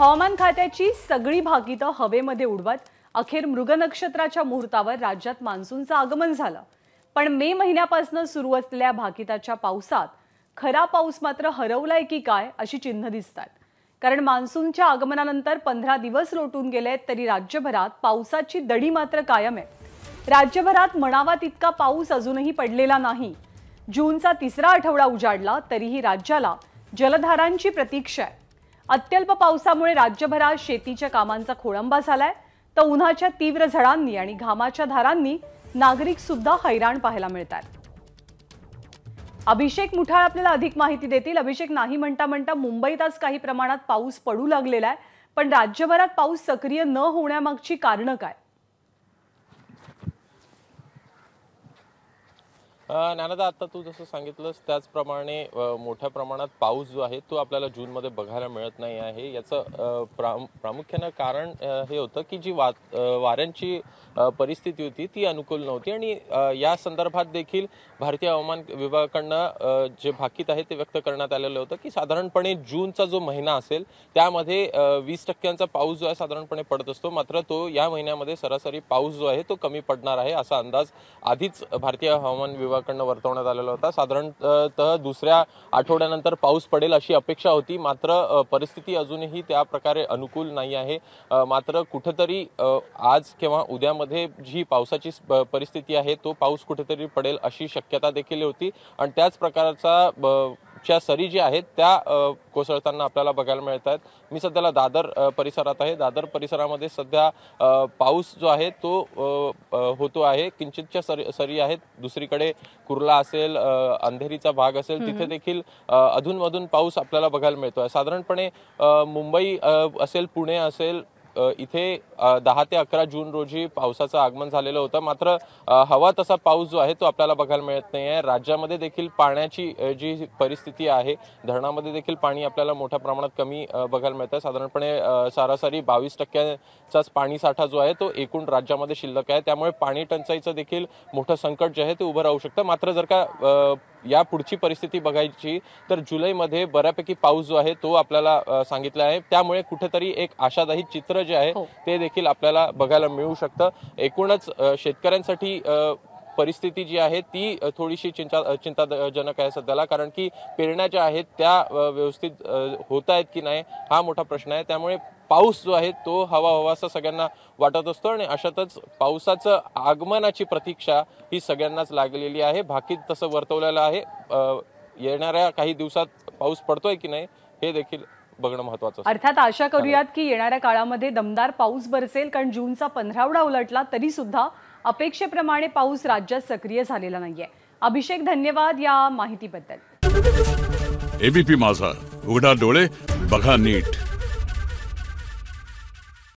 हवामान खात्याची सगळी भाकितं हवेमध्ये उडवत अखेर मृगनक्षत्राच्या मुहूर्तावर राज्यात मान्सूनचं आगमन झालं पण मे महिन्यापासून सुरू असलेल्या भाकिताच्या पावसात खरा पाऊस मात्र हरवलाय की काय अशी चिन्ह दिसतात कारण मान्सूनच्या आगमनानंतर पंधरा दिवस लोटून गेले तरी राज्यभरात पावसाची दडी मात्र कायम आहे राज्यभरात म्हणावा तितका पाऊस अजूनही पडलेला नाही जूनचा तिसरा आठवडा उजाडला तरीही राज्याला जलधारांची प्रतीक्षा आहे अत्यल्प पावसामुळे राज्यभरात शेतीच्या कामांचा खोळंबा झालाय तर उन्हाच्या तीव्र झडांनी आणि घामाच्या धारांनी नागरिक सुद्धा हैराण पाहायला मिळतात अभिषेक मुठाळ आपल्याला अधिक माहिती देतील अभिषेक नाही म्हणता म्हणता मुंबईत आज काही प्रमाणात पाऊस पडू लागलेला आहे पण राज्यभरात पाऊस सक्रिय न होण्यामागची कारणं काय ज्ञानदा आता तू जसं सांगितलंस त्याचप्रमाणे मोठ्या प्रमाणात पाऊस जो आहे तो आपल्याला जूनमध्ये बघायला मिळत नाही आहे याचं प्रामु प्रामुख्यानं कारण हे होतं की जी वा वाऱ्यांची परिस्थिती होती ती अनुकूल नव्हती आणि या संदर्भात देखील भारतीय हवामान विभागाकडनं जे भाकीत आहे ते व्यक्त करण्यात आलेलं होतं की साधारणपणे जूनचा जो महिना असेल त्यामध्ये वीस टक्क्यांचा पाऊस जो आहे साधारणपणे पडत असतो मात्र तो या महिन्यामध्ये सरासरी पाऊस जो आहे तो कमी पडणार आहे असा अंदाज आधीच भारतीय हवामान विभाग विभागाकडनं वर्तवण्यात आलेला होता साधारणत दुसऱ्या आठवड्यानंतर पाऊस पडेल अशी अपेक्षा होती मात्र परिस्थिती अजूनही त्या प्रकारे अनुकूल नाही आहे मात्र कुठेतरी आज किंवा उद्यामध्ये जी पावसाची परिस्थिती आहे तो पाऊस कुठेतरी पडेल अशी शक्यता देखील होती आणि त्याच प्रकारचा च्या सरी ज्या आहेत त्या कोसळताना आपल्याला बघायला मिळत आहेत मी सध्याला दादर परिसरात आहे दादर परिसरामध्ये सध्या पाऊस जो आहे तो होतो आहे किंचितच्या सरी सरी आहेत दुसरीकडे कुर्ला असेल अंधेरीचा भाग असेल तिथे देखील अधूनमधून पाऊस आपल्याला बघायला मिळतो आहे साधारणपणे मुंबई असेल पुणे असेल इथे दहा ते अकरा जून रोजी पावसाचं आगमन झालेलं होतं मात्र हवा तसा पाऊस जो आहे तो आपल्याला बघायला मिळत नाही आहे राज्यामध्ये देखील पाण्याची जी परिस्थिती आहे धरणामध्ये देखील पाणी आपल्याला मोठ्या प्रमाणात कमी बघायला मिळतं आहे साधारणपणे सरासरी बावीस टक्क्यांचाच पाणीसाठा जो आहे तो एकूण राज्यामध्ये शिल्लक आहे त्यामुळे पाणी टंचाईचं देखील मोठं संकट जे आहे ते उभं राहू शकतं मात्र जर का या पुढची परिस्थिती बघायची तर जुलैमध्ये बऱ्यापैकी पाऊस जो आहे तो आपल्याला सांगितला आहे त्यामुळे कुठेतरी एक आशादायी चित्र जे आहे हो. ते देखील आपल्याला बघायला मिळू शकतं एकूणच शेतकऱ्यांसाठी परिस्थिती जी आहे ती थोडीशी चिंता चिंताजनक आहे सध्याला कारण की पेरण्या ज्या आहेत त्या व्यवस्थित होत आहेत की नाही हा मोठा प्रश्न आहे त्यामुळे पाऊस जो आहे तो हवा असा सगळ्यांना वाटत असतो आणि अशातच पावसाचं आगमनाची प्रतीक्षा ही सगळ्यांनाच लागलेली आहे भाकीत तसं वर्तवलेलं आहे येणाऱ्या काही दिवसात पाऊस पडतोय की नाही हे देखील बघणं महत्वाचं अर्थात आशा करूयात की येणाऱ्या काळामध्ये दमदार पाऊस बरसेल कारण जूनचा पंधरावडा उलटला तरी सुद्धा अपेक्षेप्रमाणे पाऊस राज्यात सक्रिय झालेला नाहीये अभिषेक धन्यवाद या माहितीबद्दल एबीपी माझा उघडा डोळे बघा नीट